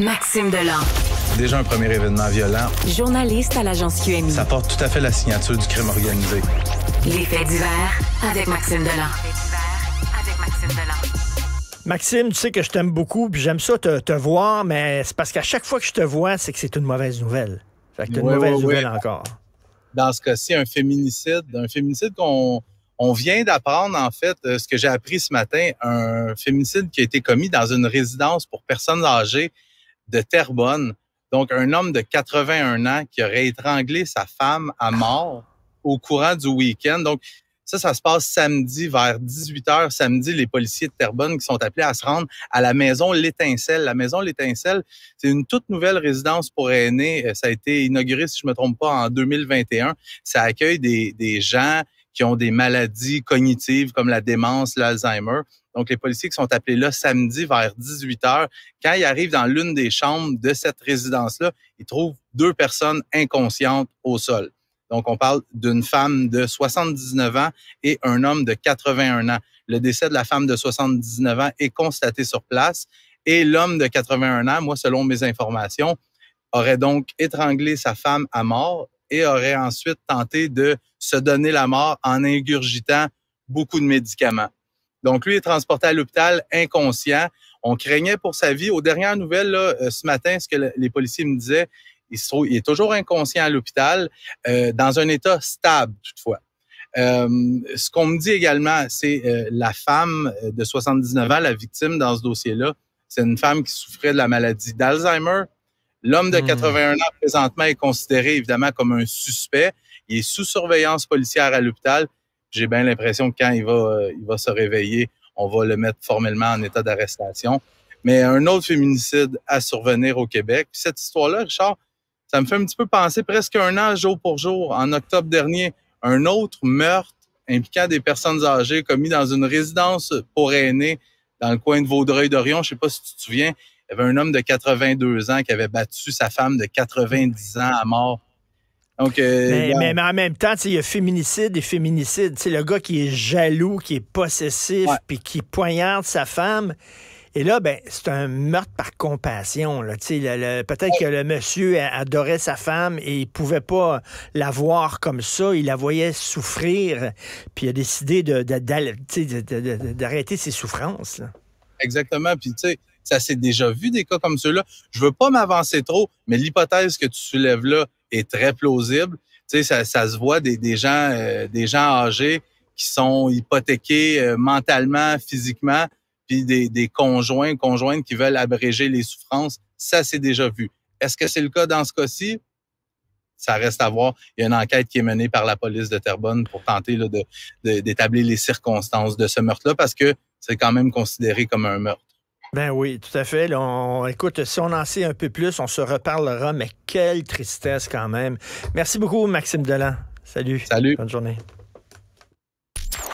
Maxime Delan. Déjà un premier événement violent. Journaliste à l'agence QMI. Ça porte tout à fait la signature du crime organisé. Les faits divers avec Maxime Delan. Maxime, tu sais que je t'aime beaucoup, puis j'aime ça te, te, voir, mais c'est parce qu'à chaque fois que je te vois, c'est que c'est une mauvaise nouvelle. Fait que une mauvaise nouvelle encore. Dans ce cas-ci, un féminicide, un féminicide qu'on on vient d'apprendre, en fait, euh, ce que j'ai appris ce matin, un féminicide qui a été commis dans une résidence pour personnes âgées de Terrebonne. Donc, un homme de 81 ans qui aurait étranglé sa femme à mort au courant du week-end. Donc, ça, ça se passe samedi vers 18h. Samedi, les policiers de Terrebonne qui sont appelés à se rendre à la maison L'Étincelle. La maison L'Étincelle, c'est une toute nouvelle résidence pour aînés. Euh, ça a été inauguré, si je ne me trompe pas, en 2021. Ça accueille des, des gens qui ont des maladies cognitives comme la démence, l'Alzheimer. Donc, les policiers qui sont appelés là samedi vers 18 heures, quand ils arrivent dans l'une des chambres de cette résidence-là, ils trouvent deux personnes inconscientes au sol. Donc, on parle d'une femme de 79 ans et un homme de 81 ans. Le décès de la femme de 79 ans est constaté sur place et l'homme de 81 ans, moi, selon mes informations, aurait donc étranglé sa femme à mort et aurait ensuite tenté de se donner la mort en ingurgitant beaucoup de médicaments. Donc, lui est transporté à l'hôpital inconscient. On craignait pour sa vie. Aux dernières nouvelles, euh, ce matin, ce que les policiers me disaient, il, est toujours inconscient à l'hôpital, euh, dans un état stable toutefois. Euh, ce qu'on me dit également, c'est la femme de 79 ans, la victime dans ce dossier-là, c'est une femme qui souffrait de la maladie d'Alzheimer. L'homme de 81 hmm. ans présentement est considéré évidemment comme un suspect. Il est sous surveillance policière à l'hôpital. J'ai bien l'impression que quand il va, euh, il va se réveiller, on va le mettre formellement en état d'arrestation. Mais un autre féminicide à survenir au Québec. Cette histoire-là, Richard, ça me fait un petit peu penser presque un an jour pour jour. En octobre dernier, un autre meurtre impliquant des personnes âgées commis dans une résidence pour aînés dans le coin de Vaudreuil-Dorion. Je ne sais pas si tu te souviens, il y avait un homme de 82 ans qui avait battu sa femme de 90 ans à mort euh, mais, en même temps, il y a féminicide et féminicide. c'est le gars qui est jaloux, qui est possessif, puis qui poignarde sa femme. Et là, ben, c'est un meurtre par compassion. peut-être que le monsieur adorait sa femme et il pouvait pas la voir comme ça. Il la voyait souffrir, puis il a décidé d'arrêter ses souffrances. Exactement. Puis, tu sais, ça s'est déjà vu des cas comme ceux-là. Je veux pas m'avancer trop, mais l'hypothèse que tu soulèves là, est très plausible. Tu sais, ça, ça se voit des, des gens, euh, des gens âgés qui sont hypothéqués euh, mentalement, physiquement, puis des, des conjoints, conjointes qui veulent abréger les souffrances. Ça, c'est déjà vu. Est-ce que c'est le cas dans ce cas-ci? Ça reste à voir. Il y a une enquête qui est menée par la police de Terrebonne pour tenter d'établir de, de, les circonstances de ce meurtre-là parce que c'est quand même considéré comme un meurtre. Ben oui, tout à fait. écoute, si on en sait un peu plus, on se reparlera, mais quelle tristesse quand même. Merci beaucoup, Maxime Delan. Salut. Salut. Bonne journée.